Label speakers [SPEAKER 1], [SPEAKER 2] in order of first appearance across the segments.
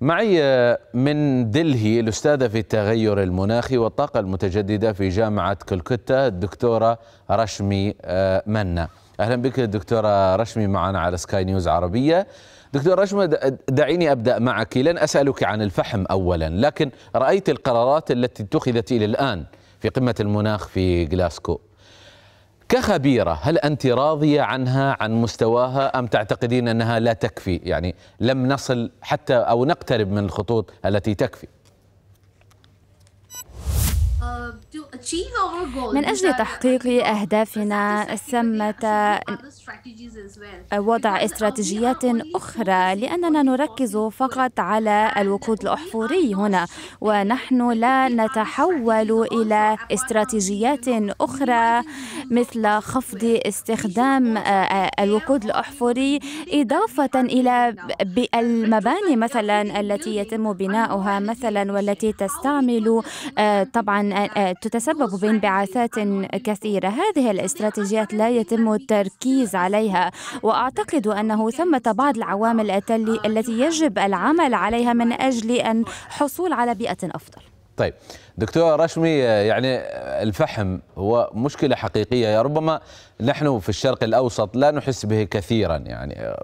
[SPEAKER 1] معي آه، من دلهي الأستاذة في التغير المناخي والطاقة المتجددة في جامعة كلكتة الدكتورة رشمي آه، منا أهلا بك دكتورة رشمي معنا على سكاي نيوز عربية دكتور رشمة دعيني أبدأ معك لن أسألك عن الفحم أولا لكن رأيت القرارات التي اتخذت إلى الآن في قمة المناخ في غلاسكو كخبيرة هل أنت راضية عنها عن مستواها أم تعتقدين أنها لا تكفي يعني لم نصل حتى أو نقترب من الخطوط التي تكفي
[SPEAKER 2] آه، من أجل تحقيق أهدافنا ثمة وضع استراتيجيات أخرى لأننا نركز فقط على الوقود الأحفوري هنا ونحن لا نتحول إلى استراتيجيات أخرى مثل خفض استخدام آه، آه، الوقود الأحفوري إضافة إلى المباني مثلا التي يتم بناؤها مثلا والتي تستعمل آه، طبعا تتسبب بانبعاثات كثيرة هذه الاستراتيجيات لا يتم التركيز عليها وأعتقد أنه ثمة بعض العوامل التي يجب العمل عليها من أجل أن حصول على بيئة أفضل
[SPEAKER 1] طيب دكتور رشمي يعني الفحم هو مشكلة حقيقية ربما نحن في الشرق الأوسط لا نحس به كثيرا يعني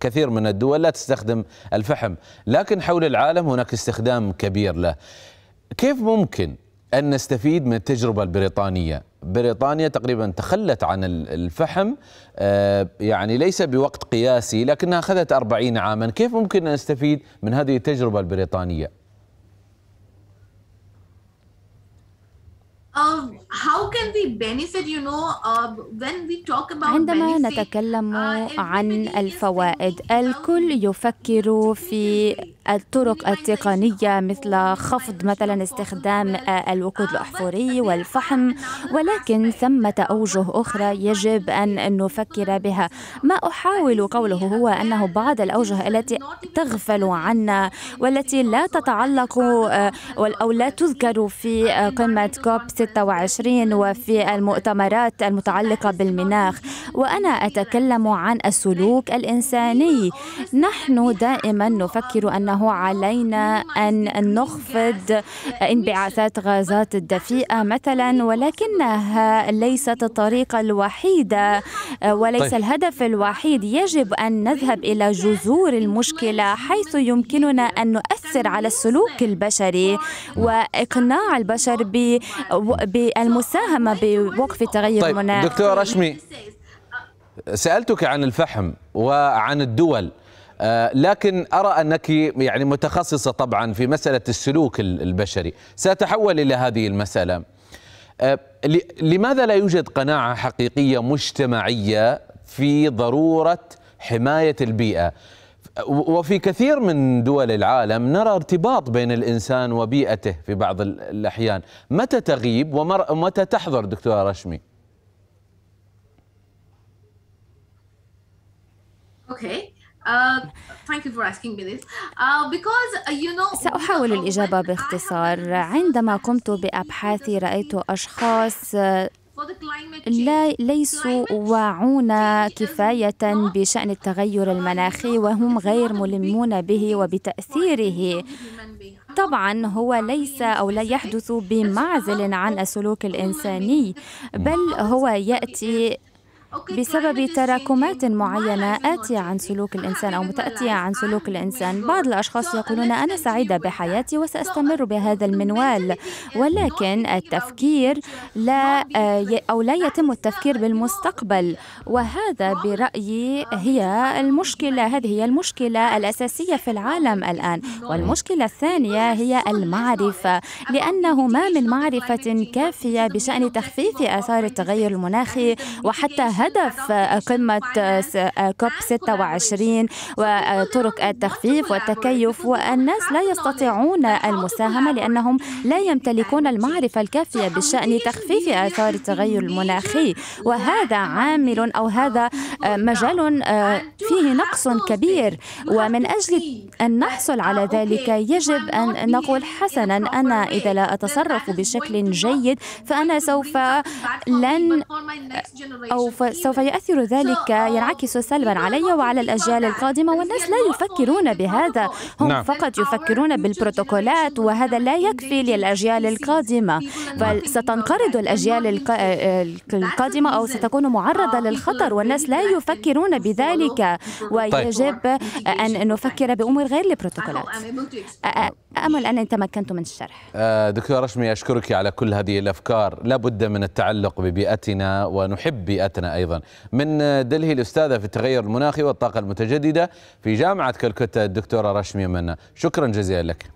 [SPEAKER 1] كثير من الدول لا تستخدم الفحم لكن حول العالم هناك استخدام كبير له كيف ممكن أن نستفيد من التجربة البريطانية بريطانيا تقريبا تخلت عن الفحم آه، يعني ليس بوقت قياسي لكنها أخذت أربعين عاما كيف ممكن أن نستفيد من هذه التجربة البريطانية
[SPEAKER 2] um, um, عندما uh, نتكلم عن الفوائد um, الكل يفكر في الطرق التقنية مثل خفض مثلا استخدام الوقود الأحفوري والفحم ولكن ثمة أوجه أخرى يجب أن نفكر بها ما أحاول قوله هو أنه بعض الأوجه التي تغفل عنا والتي لا تتعلق آه، أو لا تذكر في آه، قمة كوب 26 وفي المؤتمرات المتعلقة بالمناخ وأنا أتكلم عن السلوك الإنساني نحن دائما نفكر أنه أنه علينا أن نخفض انبعاثات غازات الدفيئة مثلا ولكنها ليست الطريقة الوحيدة وليس طيب. الهدف الوحيد يجب أن نذهب إلى جذور المشكلة حيث يمكننا أن نؤثر على السلوك البشري وإقناع البشر بالمساهمة بوقف التغير طيب. المناخي دكتور رشمي
[SPEAKER 1] سألتك عن الفحم وعن الدول آه، لكن أرى أنك يعني متخصصة طبعا في مسألة السلوك البشري سأتحول إلى هذه المسألة آه، لماذا لا يوجد قناعة حقيقية مجتمعية في ضرورة حماية البيئة وفي كثير من دول العالم نرى ارتباط بين الإنسان وبيئته في بعض الأحيان متى تغيب ومتى تحضر دكتورة رشمي
[SPEAKER 2] أوكي Uh, uh, uh, سأحاول الإجابة باختصار عندما قمت بأبحاثي رأيت أشخاص لا ليسوا واعون كفاية بشأن التغير المناخي وهم غير ملمون به وبتأثيره طبعا هو ليس او لا يحدث بمعزل عن السلوك الانساني بل هو ياتي بسبب تراكمات معينة آتية عن سلوك الإنسان أو متأتية عن سلوك الإنسان بعض الأشخاص يقولون أنا سعيدة بحياتي وسأستمر بهذا المنوال ولكن التفكير لا آه، أو لا يتم التفكير بالمستقبل وهذا برأيي هي المشكلة هذه هي المشكلة الأساسية في العالم الآن والمشكلة الثانية هي المعرفة لأنه ما من معرفة كافية بشأن تخفيف آثار التغير المناخي وحتى هدف قمة كوب 26 وطرق التخفيف والتكيف والناس لا يستطيعون المساهمة لأنهم لا يمتلكون المعرفة الكافية بشأن تخفيف آثار التغير المناخي وهذا عامل أو هذا مجال آه، فيه نقص كبير ومن أجل أن نحصل على ذلك يجب أن نقول حسنا أنا إذا لا أتصرف بشكل جيد فأنا سوف لن أو سوف يؤثر ذلك ينعكس سلبا علي وعلى الأجيال القادمة والناس لا يفكرون بهذا هم نعم. فقط يفكرون بالبروتوكولات وهذا لا يكفي للأجيال القادمة بل ستنقرض الأجيال القادمة أو ستكون معرضة للخطر والناس لا يفكرون بذلك طيب. ويجب طيب. أن نفكر بأمور غير البروتوكولات أمل أن تمكنت من الشرح
[SPEAKER 1] آه، دكتورة رشمي أشكرك على كل هذه الأفكار لابد من التعلق ببيئتنا ونحب بيئتنا ايضا من دلهي الاستاذه في التغير المناخي والطاقه المتجدده في جامعه كلكتا الدكتوره رشمي منا شكرا جزيلا لك